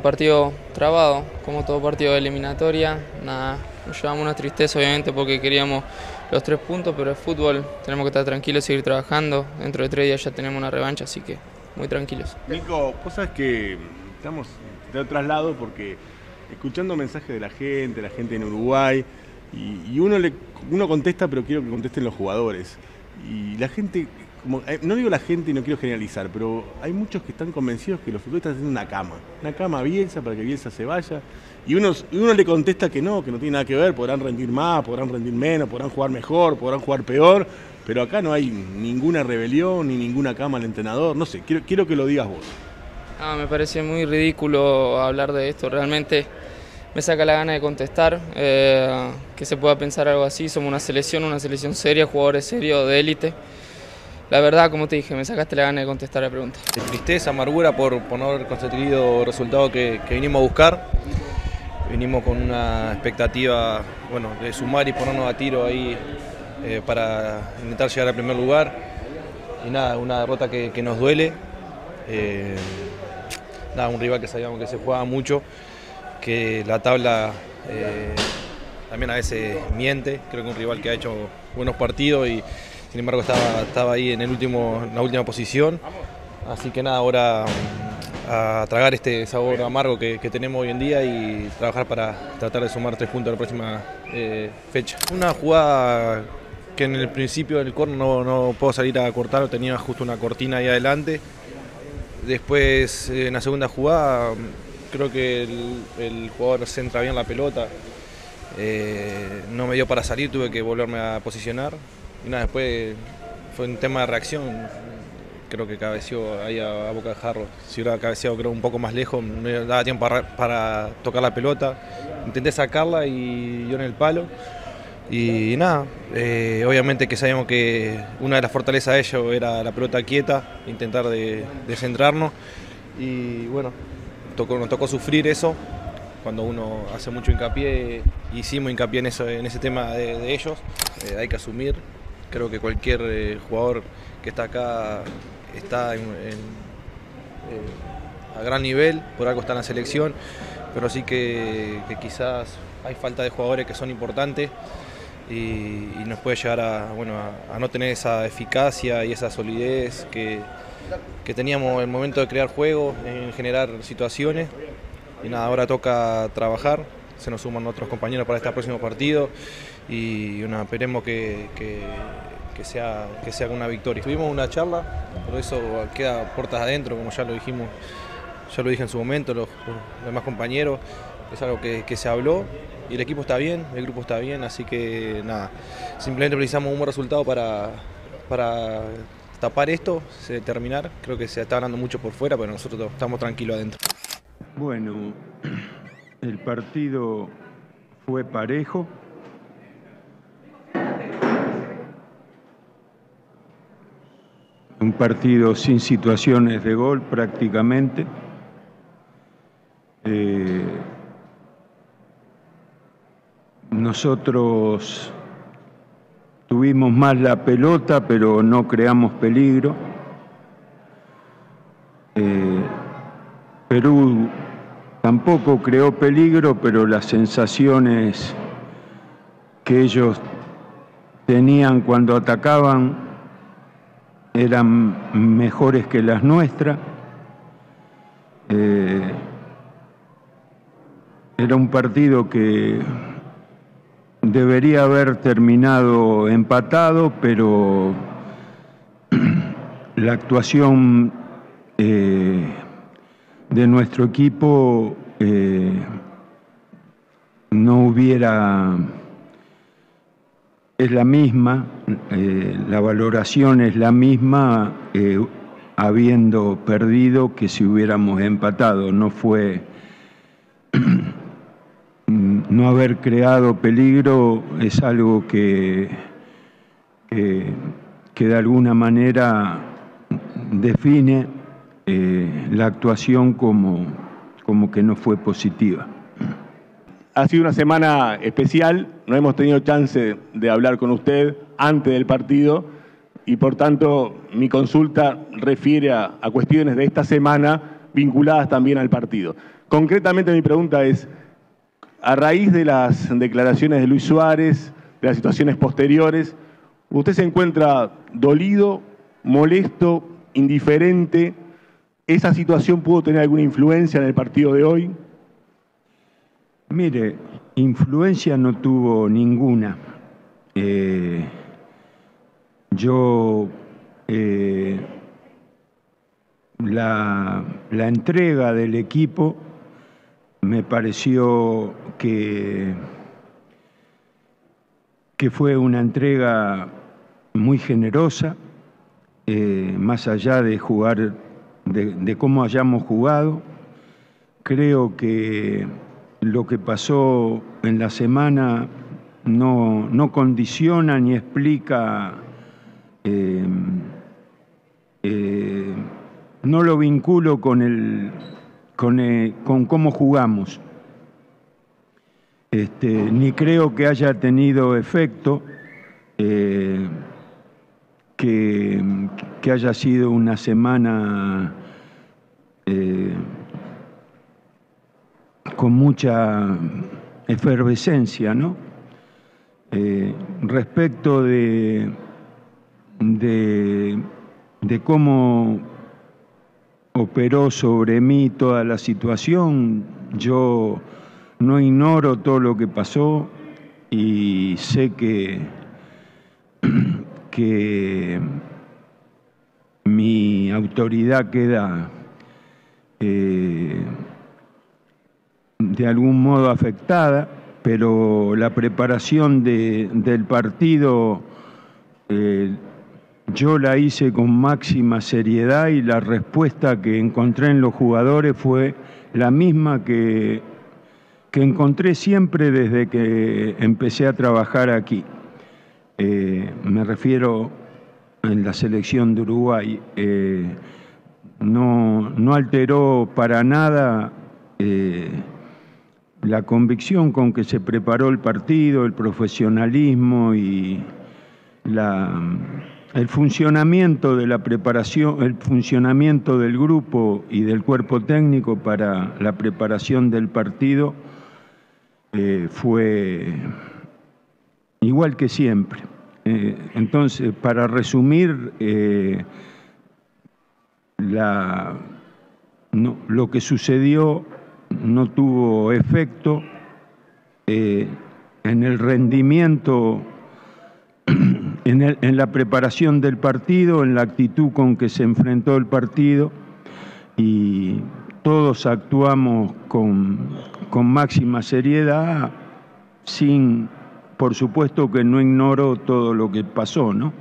partido trabado, como todo partido de eliminatoria. Nada, nos llevamos una tristeza obviamente porque queríamos los tres puntos, pero el fútbol, tenemos que estar tranquilos, y seguir trabajando. Dentro de tres días ya tenemos una revancha, así que muy tranquilos. Nico, cosas que estamos de traslado porque escuchando mensajes de la gente, la gente en Uruguay, y, y, uno, le, uno contesta, pero quiero que contesten los jugadores. Y la gente eh, no digo la gente y no quiero generalizar, pero hay muchos que están convencidos que los futbolistas tienen una cama, una cama a Bielsa para que Bielsa se vaya, y uno, uno le contesta que no, que no tiene nada que ver, podrán rendir más, podrán rendir menos, podrán jugar mejor, podrán jugar peor, pero acá no hay ninguna rebelión ni ninguna cama al entrenador, no sé, quiero, quiero que lo digas vos. Ah, me parece muy ridículo hablar de esto, realmente me saca la gana de contestar, eh, que se pueda pensar algo así, somos una selección, una selección seria, jugadores serios de élite. La verdad, como te dije, me sacaste la gana de contestar la pregunta. Tristeza, amargura por, no haber conseguido el resultado que, que vinimos a buscar. Vinimos con una expectativa bueno, de sumar y ponernos a tiro ahí eh, para intentar llegar al primer lugar. Y nada, una derrota que, nos duele. Eh, un rival que sabíamos que se jugaba mucho, que la tabla eh, también a veces miente. Creo que un rival que ha hecho buenos partidos y sin embargo estaba, estaba ahí en, el último, la última posición. Así que nada, ahora mm, a tragar este sabor amargo que, tenemos hoy en día y trabajar para tratar de sumar tres puntos a la próxima eh, fecha. Una jugada que en el principio del corno no, no, puedo salir a cortar, tenía justo una cortina ahí adelante. Después, eh, en la segunda jugada, mm, creo que el, jugador centra bien la pelota. Eh, no me dio para salir, tuve que volverme a posicionar y nada, después fue un tema de reacción. Creo que cabeció ahí a, Boca de Jarro. Si hubiera cabeceado, creo, un poco más lejos, no daba tiempo para, tocar la pelota. Intenté sacarla y yo en el palo. Y, nada, eh, obviamente que sabíamos que una de las fortalezas de ellos era la pelota quieta, intentar de, Y bueno, nos tocó sufrir eso, cuando uno hace mucho hincapié, hicimos hincapié en, en ese tema de, ellos, eh, hay que asumir Creo que cualquier eh, jugador que está acá está eh, a gran nivel, por algo está en la selección, pero sí que, quizás hay falta de jugadores que son importantes y, nos puede llegar a, no tener esa eficacia y esa solidez que, teníamos en el momento de crear juegos, en generar situaciones. Y nada, ahora toca trabajar, se nos suman otros compañeros para este próximo partido y esperemos que, que, sea, que sea una victoria. Tuvimos una charla, por eso queda puertas adentro, como ya lo dijimos, ya lo dije en su momento, los, demás compañeros, es algo que, se habló y el equipo está bien, el grupo está bien, así que nada, simplemente precisamos un buen resultado para, para tapar esto, terminar, creo que se está ganando mucho por fuera, pero nosotros estamos tranquilos adentro. Bueno, el partido fue parejo. Un partido sin situaciones de gol prácticamente. Eh, nosotros tuvimos más la pelota, pero no creamos peligro. Eh, Perú tampoco creó peligro, pero las sensaciones que ellos tenían cuando atacaban eran mejores que las nuestras. Eh, era un partido que debería haber terminado empatado, pero la actuación eh, de nuestro equipo eh, no hubiera es la misma, eh, la valoración es la misma eh, habiendo perdido que si hubiéramos empatado. No fue no haber creado peligro es algo que, que, de alguna manera define eh, la actuación como que no fue positiva. Ha sido una semana especial, no hemos tenido chance de hablar con usted antes del partido y por tanto mi consulta refiere a, cuestiones de esta semana vinculadas también al partido. Concretamente mi pregunta es, a raíz de las declaraciones de Luis Suárez, de las situaciones posteriores, ¿usted se encuentra dolido, molesto, indiferente? ¿Esa situación pudo tener alguna influencia en el partido de hoy? Mire, influencia no tuvo ninguna. Eh, yo eh, la, entrega del equipo me pareció que, que fue una entrega muy generosa, eh, más allá de jugar, de cómo hayamos jugado. Creo que lo que pasó en la semana no, condiciona ni explica, eh, eh, no lo vinculo con, el, con, eh, cómo jugamos. Este, ni creo que haya tenido efecto, que, que, haya sido una semana con mucha efervescencia, ¿no? Eh, respecto de, de, cómo operó sobre mí toda la situación, yo no ignoro todo lo que pasó y sé que, que mi autoridad queda eh, de algún modo afectada, pero la preparación del partido eh, yo la hice con máxima seriedad y la respuesta que encontré en los jugadores fue la misma que, que encontré siempre desde que empecé a trabajar aquí. Eh, me refiero en la selección de Uruguay. Eh, no, no, alteró para nada la convicción con que se preparó el partido, el profesionalismo y la, el funcionamiento de la preparación, el funcionamiento del grupo y del cuerpo técnico para la preparación del partido eh, fue igual que siempre. Eh, entonces, para resumir, eh, lo que sucedió no tuvo efecto eh, en el rendimiento, en, la preparación del partido, en la actitud con que se enfrentó el partido y todos actuamos con, con, máxima seriedad, sin, por supuesto que no ignoro todo lo que pasó, ¿no?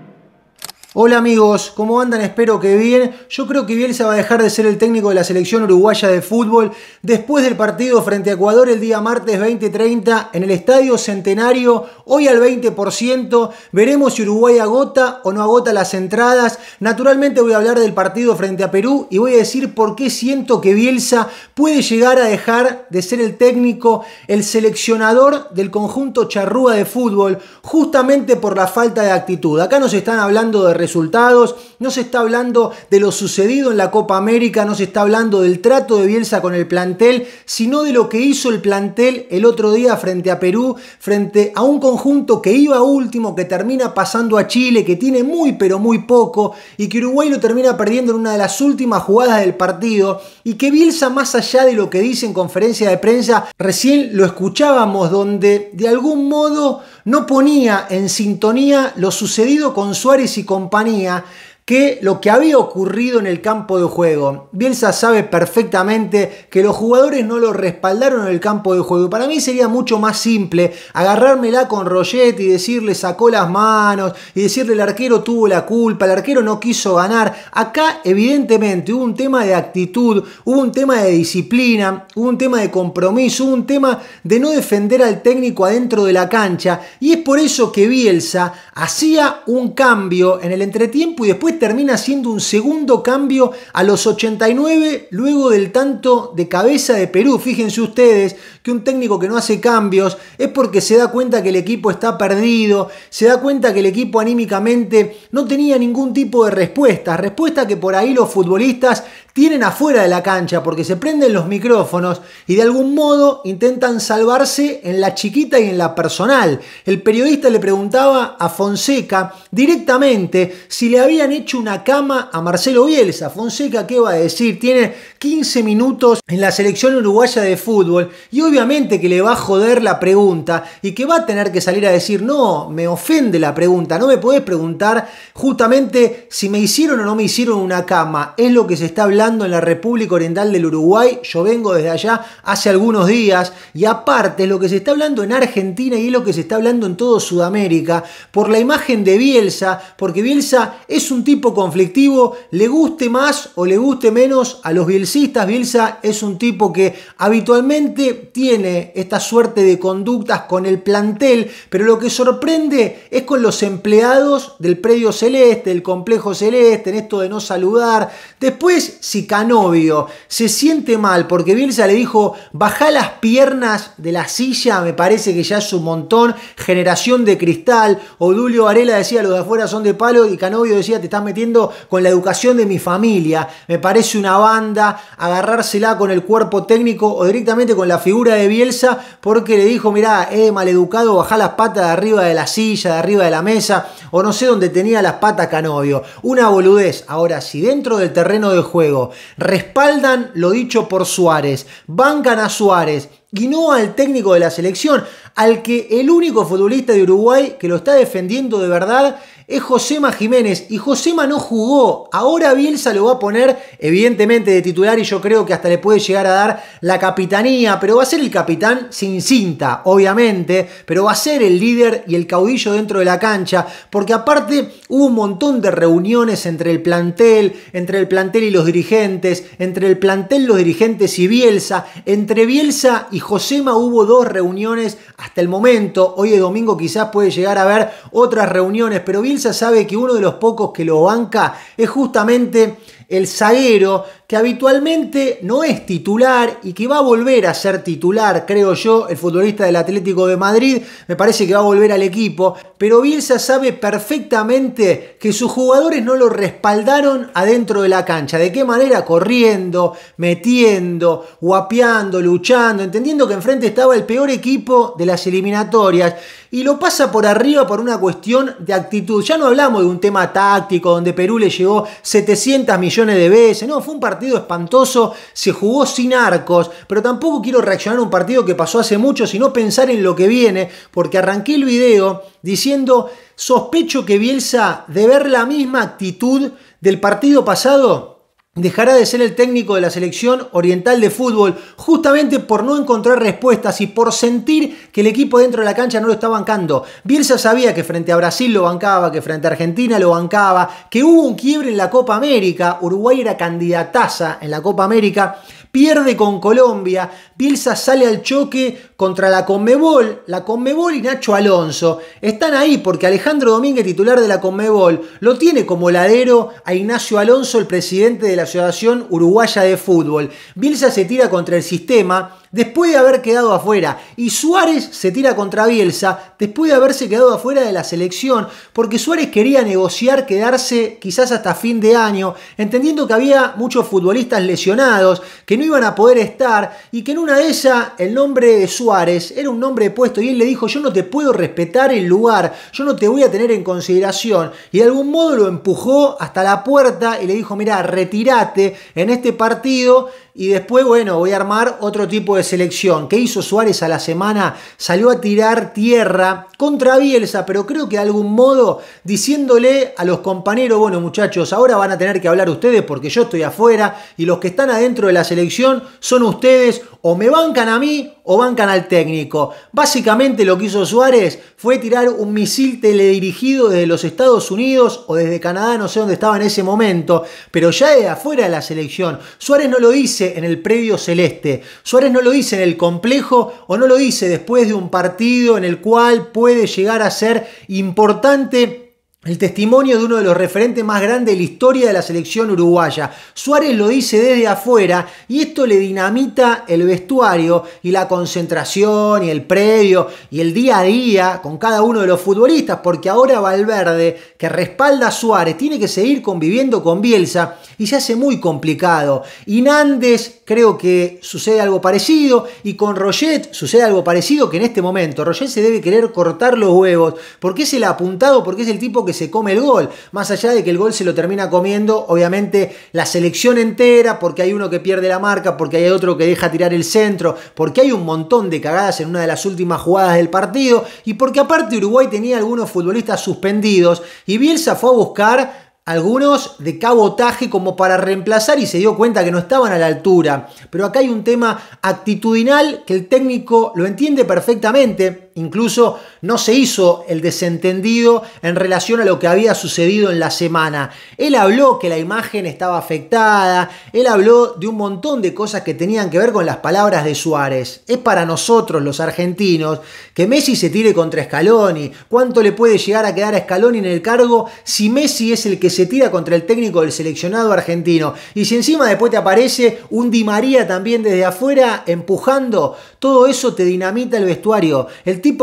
Hola amigos, ¿cómo andan? Espero que bien. Yo creo que Bielsa va a dejar de ser el técnico de la selección uruguaya de fútbol después del partido frente a Ecuador el día martes 20:30 en el Estadio Centenario, hoy al 20%. Veremos si Uruguay agota o no agota las entradas. Naturalmente voy a hablar del partido frente a Perú y voy a decir por qué siento que Bielsa puede llegar a dejar de ser el técnico, el seleccionador del conjunto charrúa de fútbol, justamente por la falta de actitud. Acá nos están hablando de resultados, no se está hablando de lo sucedido en la Copa América, no se está hablando del trato de Bielsa con el plantel, sino de lo que hizo el plantel el otro día frente a Perú, frente a un conjunto que iba último, que termina pasando a Chile, que tiene muy pero muy poco y que Uruguay lo termina perdiendo en una de las últimas jugadas del partido y que Bielsa más allá de lo que dice en conferencia de prensa, recién lo escuchábamos donde de algún modo no ponía en sintonía lo sucedido con Suárez y compañía que lo que había ocurrido en el campo de juego. Bielsa sabe perfectamente que los jugadores no lo respaldaron en el campo de juego. Para mí sería mucho más simple agarrármela con Roget y decirle sacó las manos y decirle el arquero tuvo la culpa, el arquero no quiso ganar. Acá evidentemente hubo un tema de actitud, hubo un tema de disciplina, hubo un tema de compromiso, hubo un tema de no defender al técnico adentro de la cancha y es por eso que Bielsa hacía un cambio en el entretiempo y después termina siendo un segundo cambio a los 89 luego del tanto de cabeza de Perú. Fíjense ustedes que un técnico que no hace cambios es porque se da cuenta que el equipo está perdido, se da cuenta que el equipo anímicamente no tenía ningún tipo de respuesta, respuesta que por ahí los futbolistas tienen afuera de la cancha porque se prenden los micrófonos y de algún modo intentan salvarse en la chiquita y en la personal. El periodista le preguntaba a Fonseca directamente si le habían hecho una cama a Marcelo Bielsa. Fonseca, ¿qué va a decir? Tiene 15 minutos en la selección uruguaya de fútbol y obviamente que le va a joder la pregunta y que va a tener que salir a decir, no, me ofende la pregunta, no me podés preguntar justamente si me hicieron o no me hicieron una cama. Es lo que se está hablando en la República Oriental del Uruguay, yo vengo desde allá hace algunos días, y aparte lo que se está hablando en Argentina y es lo que se está hablando en todo Sudamérica, por la imagen de Bielsa, porque Bielsa es un tipo conflictivo, le guste más o le guste menos a los bielsistas, Bielsa es un tipo que habitualmente tiene esta suerte de conductas con el plantel, pero lo que sorprende es con los empleados del predio celeste, el complejo celeste, en esto de no saludar. Después, si Canovio se siente mal porque Bielsa le dijo, baja las piernas de la silla, me parece que ya es un montón, generación de cristal, Odulio Varela decía, los de afuera son de palo y Canovio decía, te estás metiendo con la educación de mi familia, me parece una banda, agarrársela con el cuerpo técnico o directamente con la figura de Bielsa porque le dijo, mirá, eh, maleducado, baja las patas de arriba de la silla, de arriba de la mesa, o no sé dónde tenía las patas Canovio, una boludez, ahora si dentro del terreno de juego, respaldan lo dicho por Suárez, bancan a Suárez y no al técnico de la selección, al que el único futbolista de Uruguay que lo está defendiendo de verdad es Josema Jiménez. Y Josema no jugó. Ahora Bielsa lo va a poner, evidentemente, de titular. Y yo creo que hasta le puede llegar a dar la capitanía. Pero va a ser el capitán sin cinta, obviamente. Pero va a ser el líder y el caudillo dentro de la cancha. Porque aparte hubo un montón de reuniones entre el plantel, entre el plantel y los dirigentes, entre el plantel, los dirigentes y Bielsa. Entre Bielsa y Josema hubo dos reuniones hasta el momento. Hoy es domingo, quizás puede llegar a haber otras reuniones. Pero Bielsa sabe que uno de los pocos que lo banca es justamente el zaguero que habitualmente no es titular y que va a volver a ser titular, creo yo, el futbolista del Atlético de Madrid. Me parece que va a volver al equipo, pero Bielsa sabe perfectamente que sus jugadores no lo respaldaron adentro de la cancha. ¿De qué manera? Corriendo, metiendo, guapeando, luchando, entendiendo que enfrente estaba el peor equipo de las eliminatorias y lo pasa por arriba por una cuestión de actitud. Ya no hablamos de un tema táctico donde Perú le llegó 700 millones de veces, no, fue un partido partido espantoso, se jugó sin arcos, pero tampoco quiero reaccionar a un partido que pasó hace mucho, sino pensar en lo que viene, porque arranqué el video diciendo, sospecho que Bielsa, de ver la misma actitud del partido pasado, dejará de ser el técnico de la selección oriental de fútbol, justamente por no encontrar respuestas y por sentir que el equipo dentro de la cancha no lo está bancando. Bielsa sabía que frente a Brasil lo bancaba, que frente a Argentina lo bancaba, que hubo un quiebre en la Copa América, Uruguay era candidataza en la Copa América pierde con Colombia, Bielsa sale al choque contra la Conmebol, la Conmebol y Nacho Alonso están ahí porque Alejandro Domínguez, titular de la Conmebol, lo tiene como ladero a Ignacio Alonso, el presidente de la Asociación Uruguaya de Fútbol. Bielsa se tira contra el sistema, después de haber quedado afuera. Y Suárez se tira contra Bielsa después de haberse quedado afuera de la selección, porque Suárez quería negociar quedarse quizás hasta fin de año, entendiendo que había muchos futbolistas lesionados, que no iban a poder estar y que en una de ellas el nombre de Suárez era un nombre puesto y él le dijo yo no te puedo respetar el lugar, yo no te voy a tener en consideración. Y de algún modo lo empujó hasta la puerta y le dijo mira, retírate en este partido y después, bueno, voy a armar otro tipo de selección. ¿Qué hizo Suárez a la semana? Salió a tirar tierra contra Bielsa, pero creo que de algún modo diciéndole a los compañeros, bueno muchachos, ahora van a tener que hablar ustedes porque yo estoy afuera y los que están adentro de la selección son ustedes o me bancan a mí o van canal técnico. Básicamente lo que hizo Suárez fue tirar un misil teledirigido desde los Estados Unidos o desde Canadá, no sé dónde estaba en ese momento, pero ya de afuera de la selección. Suárez no lo dice en el predio celeste, Suárez no lo dice en el complejo o no lo dice después de un partido en el cual puede llegar a ser importante el testimonio de uno de los referentes más grandes de la historia de la selección uruguaya. Suárez lo dice desde afuera y esto le dinamita el vestuario y la concentración y el predio y el día a día con cada uno de los futbolistas porque ahora Valverde, que respalda a Suárez, tiene que seguir conviviendo con Bielsa y se hace muy complicado. Y Nández creo que sucede algo parecido y con Roget sucede algo parecido que en este momento Roget se debe querer cortar los huevos porque es el apuntado, porque es el tipo que se come el gol. Más allá de que el gol se lo termina comiendo, obviamente, la selección entera, porque hay uno que pierde la marca, porque hay otro que deja tirar el centro, porque hay un montón de cagadas en una de las últimas jugadas del partido y porque aparte Uruguay tenía algunos futbolistas suspendidos y Bielsa fue a buscar algunos de cabotaje como para reemplazar y se dio cuenta que no estaban a la altura. Pero acá hay un tema actitudinal que el técnico lo entiende perfectamente. Incluso no se hizo el desentendido en relación a lo que había sucedido en la semana. Él habló que la imagen estaba afectada, él habló de un montón de cosas que tenían que ver con las palabras de Suárez. Es para nosotros los argentinos que Messi se tire contra Scaloni. ¿Cuánto le puede llegar a quedar a Scaloni en el cargo si Messi es el que se tira contra el técnico del seleccionado argentino? Y si encima después te aparece un Di María también desde afuera empujando, todo eso te dinamita el vestuario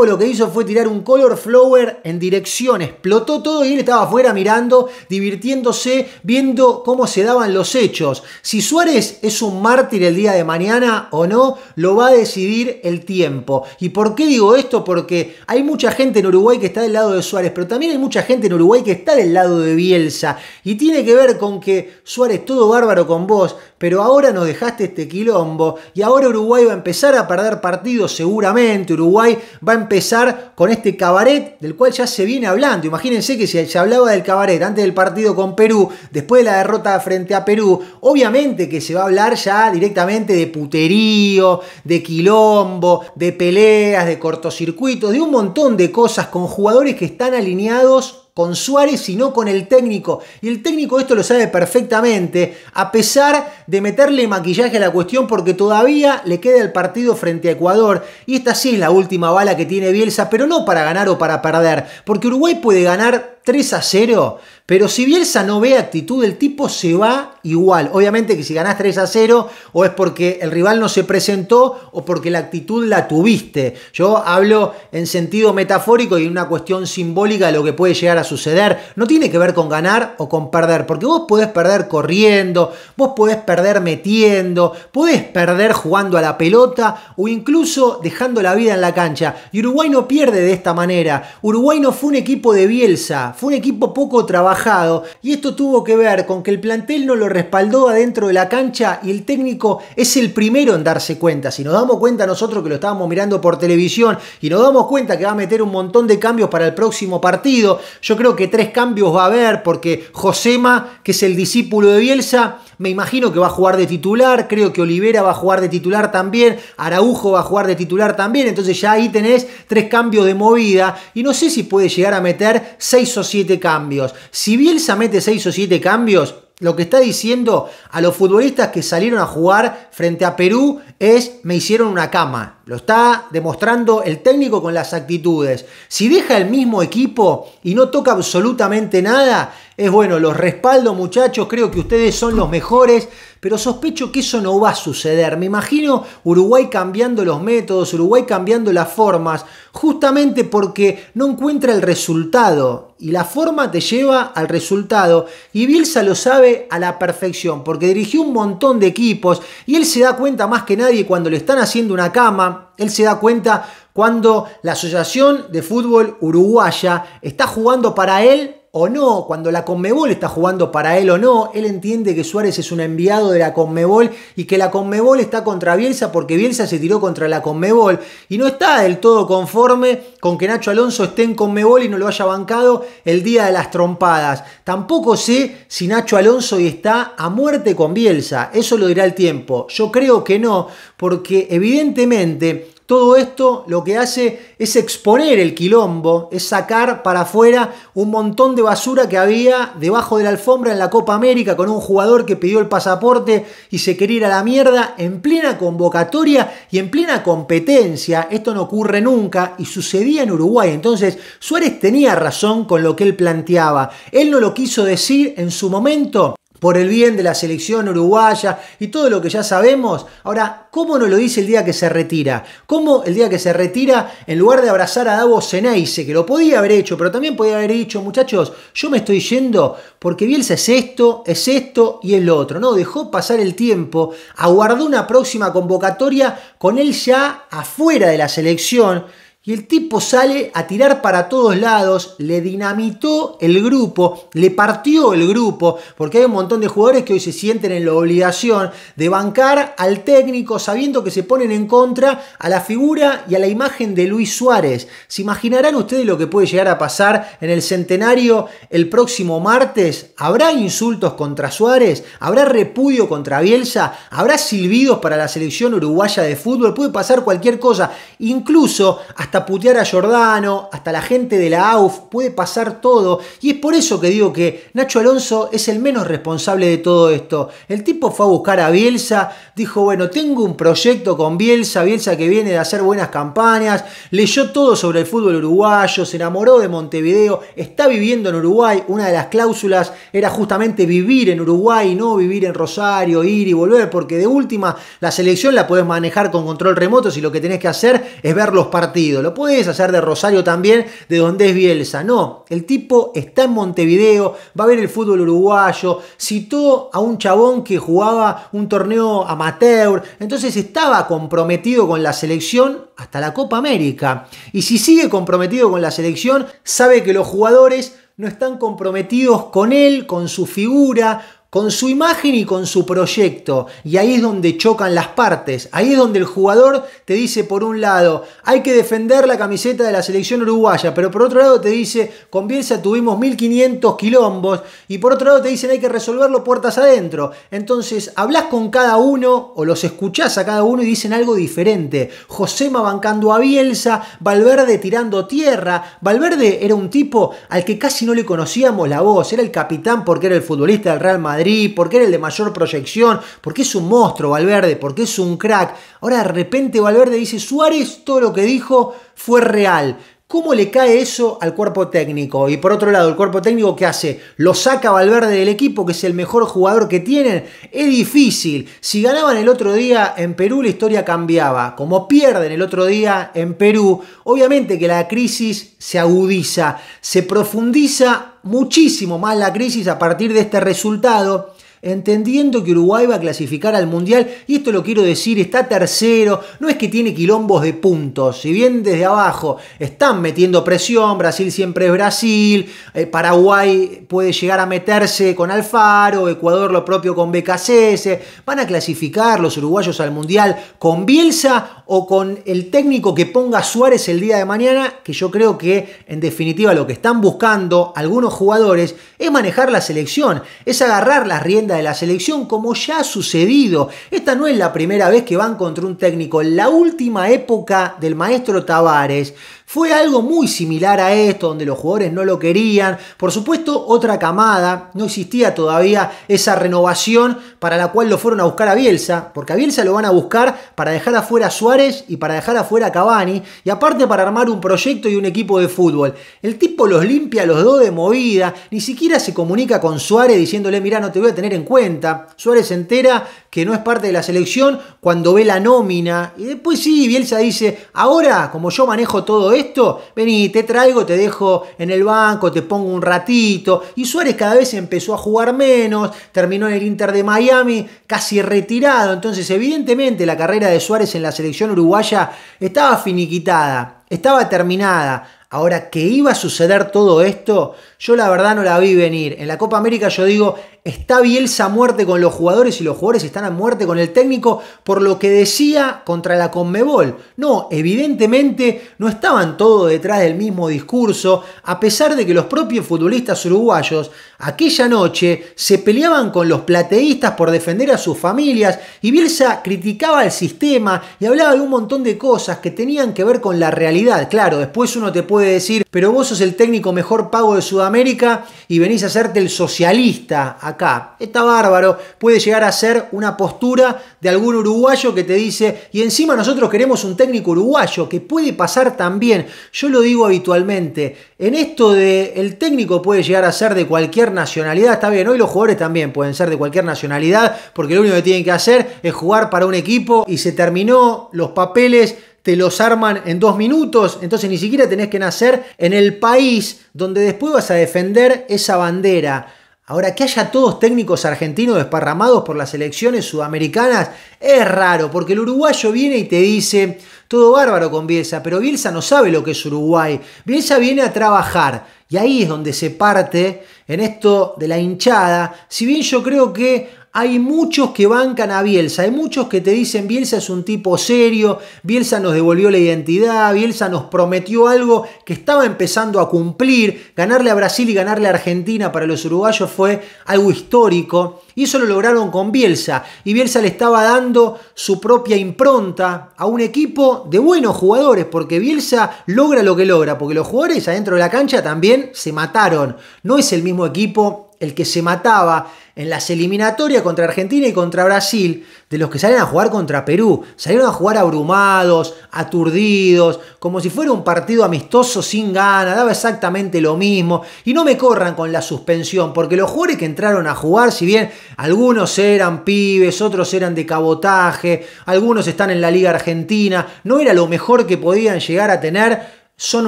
lo que hizo fue tirar un color flower en dirección, explotó todo y él estaba afuera mirando, divirtiéndose, viendo cómo se daban los hechos. Si Suárez es un mártir el día de mañana o no, lo va a decidir el tiempo. ¿Y por qué digo esto? Porque hay mucha gente en Uruguay que está del lado de Suárez, pero también hay mucha gente en Uruguay que está del lado de Bielsa. Y tiene que ver con que Suárez, todo bárbaro con vos, pero ahora nos dejaste este quilombo y ahora Uruguay va a empezar a perder partidos seguramente, Uruguay va a empezar con este cabaret del cual ya se viene hablando. Imagínense que si se hablaba del cabaret antes del partido con Perú, después de la derrota frente a Perú, obviamente que se va a hablar ya directamente de puterío, de quilombo, de peleas, de cortocircuitos, de un montón de cosas con jugadores que están alineados con Suárez, sino con el técnico. Y el técnico esto lo sabe perfectamente, a pesar de meterle maquillaje a la cuestión, porque todavía le queda el partido frente a Ecuador. Y esta sí es la última bala que tiene Bielsa, pero no para ganar o para perder, porque Uruguay puede ganar 3 a 0, pero si Bielsa no ve actitud, el tipo se va igual. Obviamente que si ganás 3 a 0 o es porque el rival no se presentó o porque la actitud la tuviste. Yo hablo en sentido metafórico y en una cuestión simbólica de lo que puede llegar a suceder. No tiene que ver con ganar o con perder, porque vos podés perder corriendo, vos podés perder metiendo, podés perder jugando a la pelota o incluso dejando la vida en la cancha. Y Uruguay no pierde de esta manera. Uruguay no fue un equipo de Bielsa, fue un equipo poco trabajado y esto tuvo que ver con que el plantel no lo respaldó adentro de la cancha y el técnico es el primero en darse cuenta. Si nos damos cuenta nosotros que lo estábamos mirando por televisión y nos damos cuenta que va a meter un montón de cambios para el próximo partido, yo creo que tres cambios va a haber porque Josema, que es el discípulo de Bielsa, me imagino que va a jugar de titular, creo que Olivera va a jugar de titular también, Araujo va a jugar de titular también, entonces ya ahí tenés tres cambios de movida y no sé si puede llegar a meter seis o siete cambios. Si Bielsa mete seis o siete cambios, lo que está diciendo a los futbolistas que salieron a jugar frente a Perú es me hicieron una cama. Lo está demostrando el técnico con las actitudes. Si deja el mismo equipo y no toca absolutamente nada, es bueno, los respaldo muchachos, creo que ustedes son los mejores, pero sospecho que eso no va a suceder. Me imagino Uruguay cambiando los métodos, Uruguay cambiando las formas, justamente porque no encuentra el resultado y la forma te lleva al resultado. Y Bielsa lo sabe a la perfección, porque dirigió un montón de equipos y él se da cuenta más que nadie cuando le están haciendo una cama, él se da cuenta cuando la Asociación de Fútbol Uruguaya está jugando para él o no, cuando la Conmebol está jugando para él o no, él entiende que Suárez es un enviado de la Conmebol y que la Conmebol está contra Bielsa porque Bielsa se tiró contra la Conmebol y no está del todo conforme con que Nacho Alonso esté en Conmebol y no lo haya bancado el día de las trompadas. Tampoco sé si Nacho Alonso está a muerte con Bielsa, eso lo dirá el tiempo. Yo creo que no, porque evidentemente todo esto lo que hace es exponer el quilombo, es sacar para afuera un montón de basura que había debajo de la alfombra en la Copa América con un jugador que pidió el pasaporte y se quería ir a la mierda en plena convocatoria y en plena competencia. Esto no ocurre nunca y sucedía en Uruguay. Entonces Suárez tenía razón con lo que él planteaba. Él no lo quiso decir en su momento por el bien de la selección uruguaya y todo lo que ya sabemos. Ahora, ¿cómo no lo dice el día que se retira? ¿Cómo el día que se retira, en lugar de abrazar a Davos Zeneise, que lo podía haber hecho, pero también podía haber dicho, muchachos, yo me estoy yendo porque Bielsa es esto, es esto y es lo otro? No, dejó pasar el tiempo, aguardó una próxima convocatoria con él ya afuera de la selección y el tipo sale a tirar para todos lados, le dinamitó el grupo, le partió el grupo, porque hay un montón de jugadores que hoy se sienten en la obligación de bancar al técnico sabiendo que se ponen en contra a la figura y a la imagen de Luis Suárez. ¿Se imaginarán ustedes lo que puede llegar a pasar en el centenario el próximo martes? ¿Habrá insultos contra Suárez? ¿Habrá repudio contra Bielsa? ¿Habrá silbidos para la selección uruguaya de fútbol? Puede pasar cualquier cosa, incluso hasta putear a Jordano, hasta la gente de la AUF, puede pasar todo. Y es por eso que digo que Nacho Alonso es el menos responsable de todo esto. El tipo fue a buscar a Bielsa, dijo, bueno, tengo un proyecto con Bielsa, Bielsa que viene de hacer buenas campañas, leyó todo sobre el fútbol uruguayo, se enamoró de Montevideo, está viviendo en Uruguay, una de las cláusulas era justamente vivir en Uruguay, no vivir en Rosario, ir y volver, porque de última la selección la puedes manejar con control remoto si lo que tenés que hacer es ver los partidos. Lo puedes hacer de Rosario también, de donde es Bielsa. No, el tipo está en Montevideo, va a ver el fútbol uruguayo, citó a un chabón que jugaba un torneo amateur, entonces estaba comprometido con la selección hasta la Copa América. Y si sigue comprometido con la selección, sabe que los jugadores no están comprometidos con él, con su figura, con su imagen y con su proyecto. Y ahí es donde chocan las partes. Ahí es donde el jugador te dice, por un lado, hay que defender la camiseta de la selección uruguaya, pero por otro lado te dice, con Bielsa tuvimos 1500 quilombos, y por otro lado te dicen, hay que resolverlo puertas adentro. Entonces, hablas con cada uno o los escuchás a cada uno y dicen algo diferente. Josema bancando a Bielsa, Valverde tirando tierra. Valverde era un tipo al que casi no le conocíamos la voz, era el capitán porque era el futbolista del Real Madrid porque era el de mayor proyección, porque es un monstruo Valverde, porque es un crack. Ahora de repente Valverde dice, Suárez, todo lo que dijo fue real. ¿Cómo le cae eso al cuerpo técnico? Y por otro lado, el cuerpo técnico ¿qué hace? Lo saca Valverde del equipo, que es el mejor jugador que tienen. Es difícil. Si ganaban el otro día en Perú, la historia cambiaba. Como pierden el otro día en Perú, obviamente que la crisis se agudiza, se profundiza muchísimo más la crisis a partir de este resultado entendiendo que Uruguay va a clasificar al Mundial, y esto lo quiero decir, está tercero, no es que tiene quilombos de puntos, si bien desde abajo están metiendo presión, Brasil siempre es Brasil, eh, Paraguay puede llegar a meterse con Alfaro, Ecuador lo propio con Becasese, van a clasificar los uruguayos al Mundial con Bielsa o con el técnico que ponga Suárez el día de mañana, que yo creo que en definitiva lo que están buscando algunos jugadores es manejar la selección, es agarrar las riendas de la selección, como ya ha sucedido. Esta no es la primera vez que van contra un técnico. La última época del maestro Tavares fue algo muy similar a esto, donde los jugadores no lo querían. Por supuesto, otra camada, no existía todavía esa renovación para la cual lo fueron a buscar a Bielsa, porque a Bielsa lo van a buscar para dejar afuera a Suárez y para dejar afuera a Cavani, y aparte para armar un proyecto y un equipo de fútbol. El tipo los limpia los dos de movida, ni siquiera se comunica con Suárez diciéndole, mira, no te voy a tener en cuenta. Suárez se entera que no es parte de la selección cuando ve la nómina. Y después sí, Bielsa dice, ahora, como yo manejo todo esto, vení, te traigo, te dejo en el banco, te pongo un ratito. Y Suárez cada vez empezó a jugar menos, terminó en el Inter de Miami casi retirado. Entonces, evidentemente, la carrera de Suárez en la selección uruguaya estaba finiquitada, estaba terminada Ahora que iba a suceder todo esto, yo la verdad no la vi venir. En la Copa América yo digo, está Bielsa a muerte con los jugadores y los jugadores están a muerte con el técnico por lo que decía contra la Conmebol. No, evidentemente no estaban todos detrás del mismo discurso, a pesar de que los propios futbolistas uruguayos Aquella noche se peleaban con los plateístas por defender a sus familias y Bielsa criticaba el sistema y hablaba de un montón de cosas que tenían que ver con la realidad. Claro, después uno te puede decir, pero vos sos el técnico mejor pago de Sudamérica y venís a hacerte el socialista acá. Está bárbaro, puede llegar a ser una postura de algún uruguayo que te dice, y encima nosotros queremos un técnico uruguayo, que puede pasar también. Yo lo digo habitualmente, en esto de el técnico puede llegar a ser de cualquier nacionalidad, está bien, hoy los jugadores también pueden ser de cualquier nacionalidad, porque lo único que tienen que hacer es jugar para un equipo y se terminó los papeles te los arman en dos minutos, entonces ni siquiera tenés que nacer en el país donde después vas a defender esa bandera. Ahora, que haya todos técnicos argentinos desparramados por las elecciones sudamericanas es raro, porque el uruguayo viene y te dice, todo bárbaro con Bielsa, pero Bielsa no sabe lo que es Uruguay. Bielsa viene a trabajar. Y ahí es donde se parte en esto de la hinchada. Si bien yo creo que hay muchos que bancan a Bielsa, hay muchos que te dicen Bielsa es un tipo serio, Bielsa nos devolvió la identidad, Bielsa nos prometió algo que estaba empezando a cumplir, ganarle a Brasil y ganarle a Argentina para los uruguayos fue algo histórico y eso lo lograron con Bielsa y Bielsa le estaba dando su propia impronta a un equipo de buenos jugadores porque Bielsa logra lo que logra, porque los jugadores adentro de la cancha también se mataron, no es el mismo equipo el que se mataba en las eliminatorias contra Argentina y contra Brasil, de los que salen a jugar contra Perú. Salieron a jugar abrumados, aturdidos, como si fuera un partido amistoso sin ganas, daba exactamente lo mismo. Y no me corran con la suspensión, porque los jugadores que entraron a jugar, si bien algunos eran pibes, otros eran de cabotaje, algunos están en la Liga Argentina, no era lo mejor que podían llegar a tener son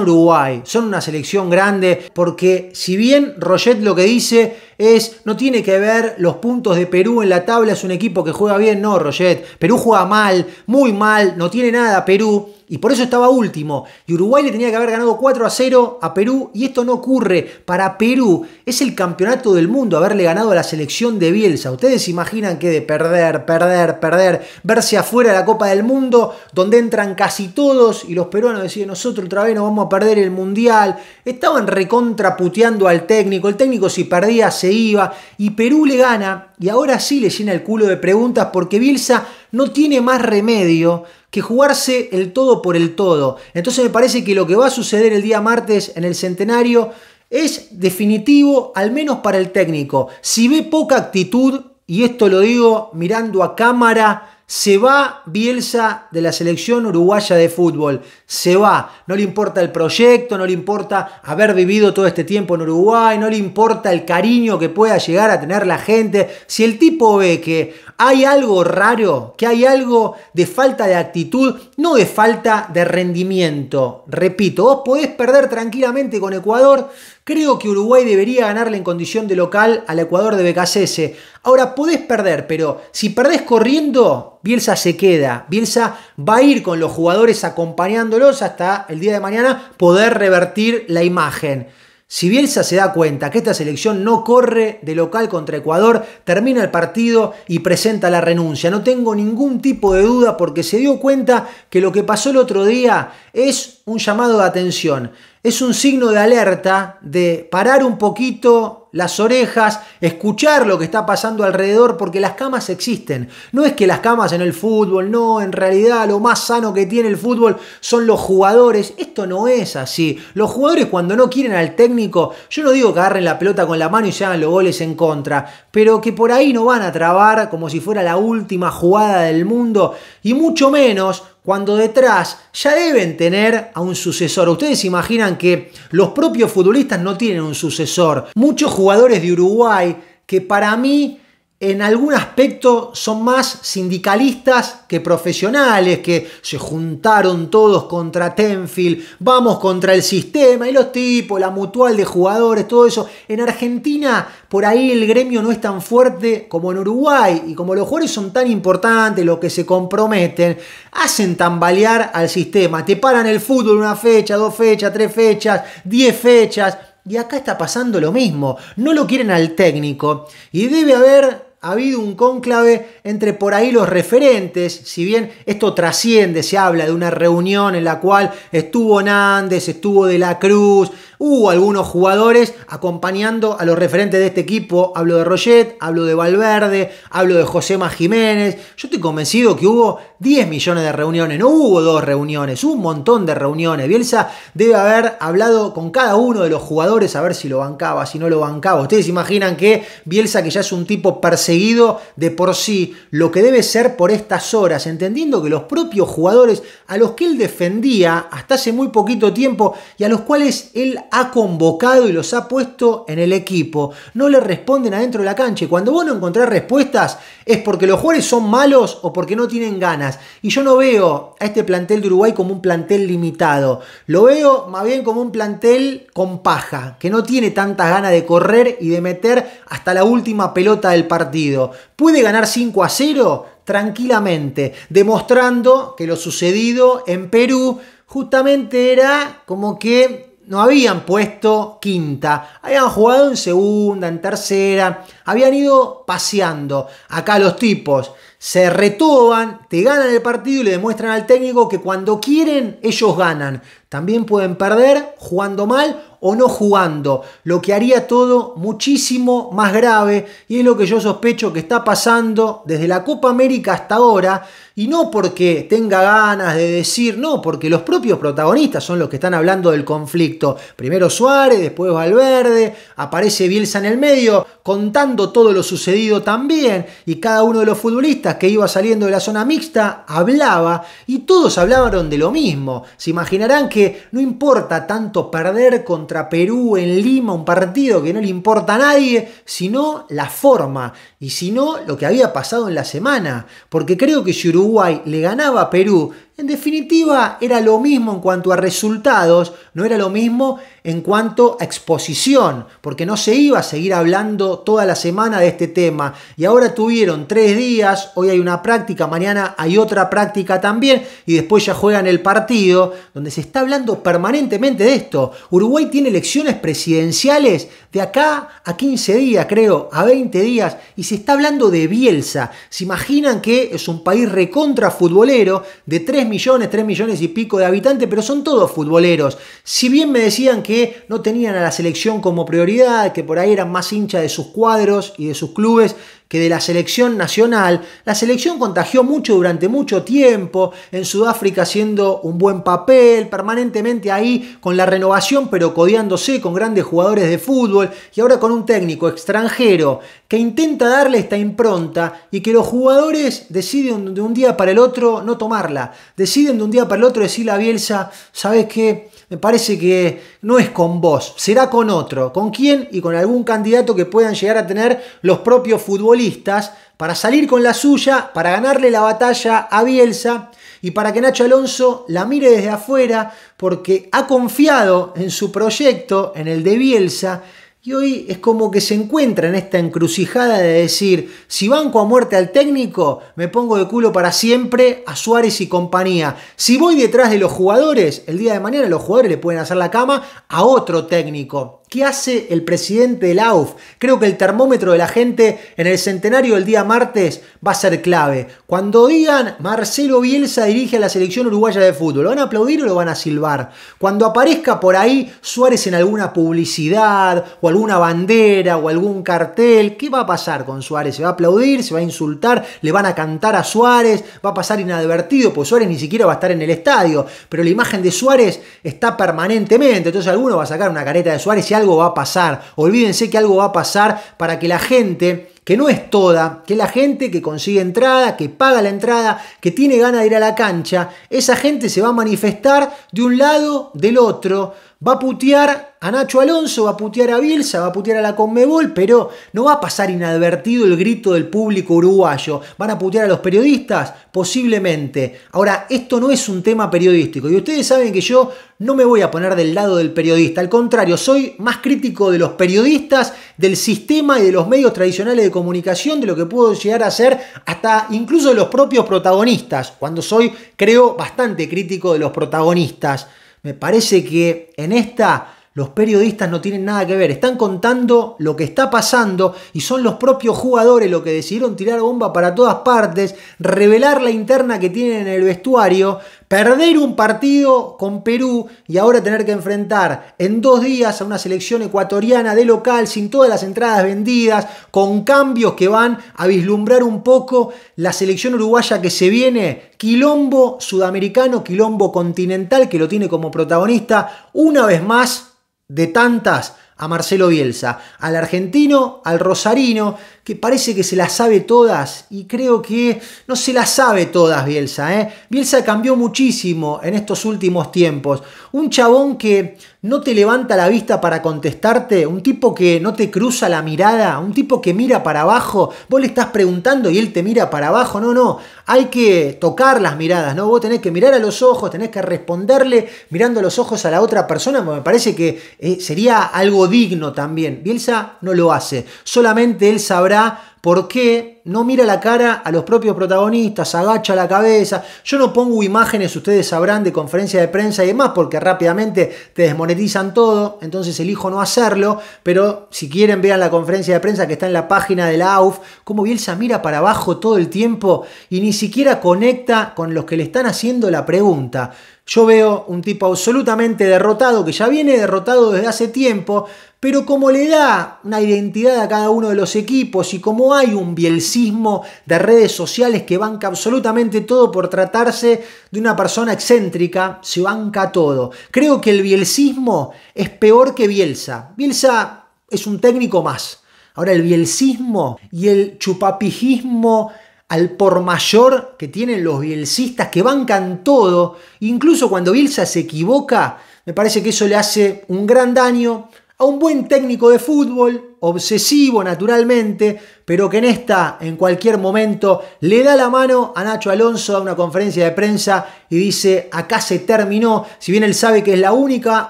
Uruguay, son una selección grande, porque si bien Roget lo que dice es, no tiene que ver los puntos de Perú en la tabla, es un equipo que juega bien, no, Roget. Perú juega mal, muy mal, no tiene nada Perú. Y por eso estaba último. Y Uruguay le tenía que haber ganado 4 a 0 a Perú. Y esto no ocurre. Para Perú es el campeonato del mundo haberle ganado a la selección de Bielsa. Ustedes se imaginan que de perder, perder, perder, verse afuera de la Copa del Mundo, donde entran casi todos y los peruanos deciden nosotros otra vez nos vamos a perder el Mundial. Estaban recontraputeando al técnico. El técnico si perdía se iba y Perú le gana y ahora sí le llena el culo de preguntas porque Bielsa no tiene más remedio que jugarse el todo por el todo. Entonces me parece que lo que va a suceder el día martes en el centenario es definitivo, al menos para el técnico. Si ve poca actitud, y esto lo digo mirando a cámara, se va Bielsa de la selección uruguaya de fútbol. Se va. No le importa el proyecto, no le importa haber vivido todo este tiempo en Uruguay, no le importa el cariño que pueda llegar a tener la gente. Si el tipo ve que hay algo raro, que hay algo de falta de actitud, no de falta de rendimiento. Repito, vos podés perder tranquilamente con Ecuador, Creo que Uruguay debería ganarle en condición de local al Ecuador de Becasese. Ahora podés perder, pero si perdés corriendo, Bielsa se queda. Bielsa va a ir con los jugadores acompañándolos hasta el día de mañana poder revertir la imagen. Si Bielsa se da cuenta que esta selección no corre de local contra Ecuador, termina el partido y presenta la renuncia. No tengo ningún tipo de duda porque se dio cuenta que lo que pasó el otro día es un llamado de atención, es un signo de alerta de parar un poquito las orejas, escuchar lo que está pasando alrededor, porque las camas existen. No es que las camas en el fútbol, no, en realidad lo más sano que tiene el fútbol son los jugadores. Esto no es así. Los jugadores cuando no quieren al técnico, yo no digo que agarren la pelota con la mano y se hagan los goles en contra, pero que por ahí no van a trabar como si fuera la última jugada del mundo, y mucho menos cuando detrás ya deben tener a un sucesor. Ustedes se imaginan que los propios futbolistas no tienen un sucesor. Muchos jugadores de Uruguay que para mí en algún aspecto son más sindicalistas que profesionales, que se juntaron todos contra Tenfield, vamos contra el sistema y los tipos, la mutual de jugadores, todo eso. En Argentina, por ahí el gremio no es tan fuerte como en Uruguay y como los jugadores son tan importantes, los que se comprometen, hacen tambalear al sistema. Te paran el fútbol una fecha, dos fechas, tres fechas, diez fechas. Y acá está pasando lo mismo. No lo quieren al técnico. Y debe haber ha habido un cónclave entre por ahí los referentes, si bien esto trasciende, se habla de una reunión en la cual estuvo Nández, estuvo de la Cruz, Hubo algunos jugadores acompañando a los referentes de este equipo. Hablo de Roget, hablo de Valverde, hablo de Más Jiménez. Yo estoy convencido que hubo 10 millones de reuniones, no hubo dos reuniones, hubo un montón de reuniones. Bielsa debe haber hablado con cada uno de los jugadores a ver si lo bancaba, si no lo bancaba. Ustedes imaginan que Bielsa, que ya es un tipo perseguido de por sí, lo que debe ser por estas horas, entendiendo que los propios jugadores a los que él defendía hasta hace muy poquito tiempo y a los cuales él ha convocado y los ha puesto en el equipo, no le responden adentro de la cancha. cuando vos no encontrás respuestas es porque los jugadores son malos o porque no tienen ganas. Y yo no veo a este plantel de Uruguay como un plantel limitado. Lo veo más bien como un plantel con paja, que no tiene tantas ganas de correr y de meter hasta la última pelota del partido. Puede ganar 5 a 0 tranquilamente, demostrando que lo sucedido en Perú justamente era como que no habían puesto quinta, habían jugado en segunda, en tercera, habían ido paseando. Acá los tipos se retoban, te ganan el partido y le demuestran al técnico que cuando quieren ellos ganan. También pueden perder jugando mal o no jugando, lo que haría todo muchísimo más grave y es lo que yo sospecho que está pasando desde la Copa América hasta ahora y no porque tenga ganas de decir, no, porque los propios protagonistas son los que están hablando del conflicto. Primero Suárez, después Valverde, aparece Bielsa en el medio contando todo lo sucedido también y cada uno de los futbolistas que iba saliendo de la zona mixta hablaba y todos hablaban de lo mismo. Se imaginarán que no importa tanto perder contra Perú en Lima un partido que no le importa a nadie, sino la forma y sino lo que había pasado en la semana. Porque creo que si Uruguay le ganaba a Perú en definitiva, era lo mismo en cuanto a resultados, no era lo mismo en cuanto a exposición, porque no se iba a seguir hablando toda la semana de este tema. Y ahora tuvieron tres días, hoy hay una práctica, mañana hay otra práctica también, y después ya juegan el partido, donde se está hablando permanentemente de esto. Uruguay tiene elecciones presidenciales de acá a 15 días, creo, a 20 días, y se está hablando de Bielsa. ¿Se imaginan que es un país recontra futbolero de tres millones, tres millones y pico de habitantes, pero son todos futboleros. Si bien me decían que no tenían a la selección como prioridad, que por ahí eran más hinchas de sus cuadros y de sus clubes, que de la selección nacional. La selección contagió mucho durante mucho tiempo, en Sudáfrica haciendo un buen papel, permanentemente ahí con la renovación, pero codeándose con grandes jugadores de fútbol, y ahora con un técnico extranjero que intenta darle esta impronta y que los jugadores deciden de un día para el otro no tomarla, deciden de un día para el otro decirle a Bielsa, ¿sabes qué? me parece que no es con vos, será con otro, con quién y con algún candidato que puedan llegar a tener los propios futbolistas para salir con la suya, para ganarle la batalla a Bielsa y para que Nacho Alonso la mire desde afuera porque ha confiado en su proyecto, en el de Bielsa y hoy es como que se encuentra en esta encrucijada de decir, si banco a muerte al técnico, me pongo de culo para siempre a Suárez y compañía. Si voy detrás de los jugadores, el día de mañana los jugadores le pueden hacer la cama a otro técnico. ¿Qué hace el presidente de la Creo que el termómetro de la gente en el centenario del día martes va a ser clave. Cuando digan Marcelo Bielsa dirige a la selección uruguaya de fútbol, ¿lo van a aplaudir o lo van a silbar? Cuando aparezca por ahí Suárez en alguna publicidad o alguna bandera o algún cartel, ¿qué va a pasar con Suárez? ¿Se va a aplaudir? ¿Se va a insultar? ¿Le van a cantar a Suárez? ¿Va a pasar inadvertido? Pues Suárez ni siquiera va a estar en el estadio. Pero la imagen de Suárez está permanentemente. Entonces alguno va a sacar una careta de Suárez y algo va a pasar, olvídense que algo va a pasar para que la gente que no es toda, que la gente que consigue entrada, que paga la entrada, que tiene ganas de ir a la cancha, esa gente se va a manifestar de un lado, del otro, Va a putear a Nacho Alonso, va a putear a Bielsa, va a putear a la Conmebol, pero no va a pasar inadvertido el grito del público uruguayo. Van a putear a los periodistas, posiblemente. Ahora, esto no es un tema periodístico y ustedes saben que yo no me voy a poner del lado del periodista. Al contrario, soy más crítico de los periodistas, del sistema y de los medios tradicionales de comunicación, de lo que puedo llegar a ser, hasta incluso de los propios protagonistas, cuando soy, creo, bastante crítico de los protagonistas. Me parece que en esta los periodistas no tienen nada que ver, están contando lo que está pasando y son los propios jugadores los que decidieron tirar bomba para todas partes, revelar la interna que tienen en el vestuario Perder un partido con Perú y ahora tener que enfrentar en dos días a una selección ecuatoriana de local sin todas las entradas vendidas, con cambios que van a vislumbrar un poco la selección uruguaya que se viene, quilombo sudamericano, quilombo continental que lo tiene como protagonista una vez más de tantas a Marcelo Bielsa, al argentino, al rosarino, parece que se las sabe todas y creo que no se las sabe todas Bielsa. ¿eh? Bielsa cambió muchísimo en estos últimos tiempos. Un chabón que no te levanta la vista para contestarte, un tipo que no te cruza la mirada, un tipo que mira para abajo, vos le estás preguntando y él te mira para abajo, no, no, hay que tocar las miradas, ¿no? Vos tenés que mirar a los ojos, tenés que responderle mirando los ojos a la otra persona, me parece que eh, sería algo digno también. Bielsa no lo hace, solamente él sabrá ¿por qué no mira la cara a los propios protagonistas, agacha la cabeza? Yo no pongo imágenes, ustedes sabrán, de conferencia de prensa y demás, porque rápidamente te desmonetizan todo, entonces elijo no hacerlo, pero si quieren vean la conferencia de prensa que está en la página de la AUF, cómo Bielsa mira para abajo todo el tiempo y ni siquiera conecta con los que le están haciendo la pregunta. Yo veo un tipo absolutamente derrotado, que ya viene derrotado desde hace tiempo, pero como le da una identidad a cada uno de los equipos y como hay un bielsismo de redes sociales que banca absolutamente todo por tratarse de una persona excéntrica, se banca todo. Creo que el bielcismo es peor que Bielsa. Bielsa es un técnico más. Ahora el bielcismo y el chupapijismo al por mayor que tienen los bielcistas, que bancan todo, incluso cuando Bielsa se equivoca, me parece que eso le hace un gran daño a un buen técnico de fútbol, obsesivo naturalmente, pero que en esta, en cualquier momento, le da la mano a Nacho Alonso a una conferencia de prensa y dice, acá se terminó, si bien él sabe que es la única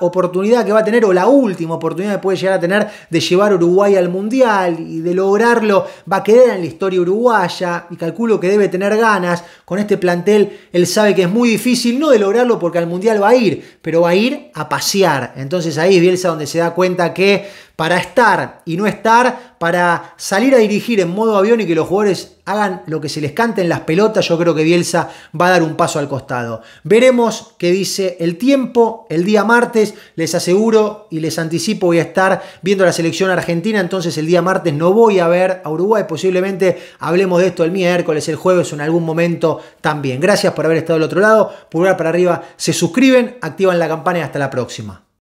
oportunidad que va a tener o la última oportunidad que puede llegar a tener de llevar Uruguay al Mundial y de lograrlo, va a quedar en la historia uruguaya y calculo que debe tener ganas, con este plantel él sabe que es muy difícil, no de lograrlo porque al Mundial va a ir, pero va a ir a pasear. Entonces ahí es Bielsa donde se da cuenta que para estar y no estar, para salir a dirigir en modo avión y que los jugadores hagan lo que se les cante en las pelotas, yo creo que Bielsa va a dar un paso al costado. Veremos qué dice el tiempo el día martes, les aseguro y les anticipo voy a estar viendo la selección argentina, entonces el día martes no voy a ver a Uruguay, posiblemente hablemos de esto el miércoles, el jueves o en algún momento también. Gracias por haber estado al otro lado, pulgar para arriba, se suscriben, activan la campana y hasta la próxima.